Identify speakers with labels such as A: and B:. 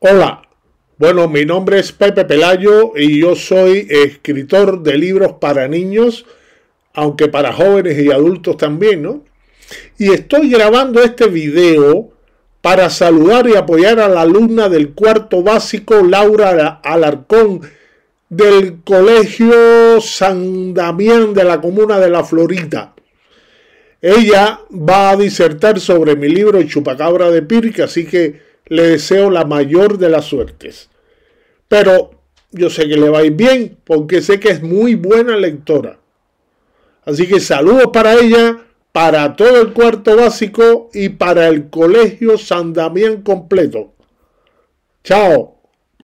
A: Hola, bueno, mi nombre es Pepe Pelayo y yo soy escritor de libros para niños, aunque para jóvenes y adultos también, ¿no? Y estoy grabando este video para saludar y apoyar a la alumna del cuarto básico, Laura Alarcón, del Colegio San Damián de la Comuna de La Florita. Ella va a disertar sobre mi libro Chupacabra de Pirque, así que le deseo la mayor de las suertes. Pero yo sé que le va a ir bien porque sé que es muy buena lectora. Así que saludos para ella, para todo el cuarto básico y para el Colegio San Damián completo.
B: Chao.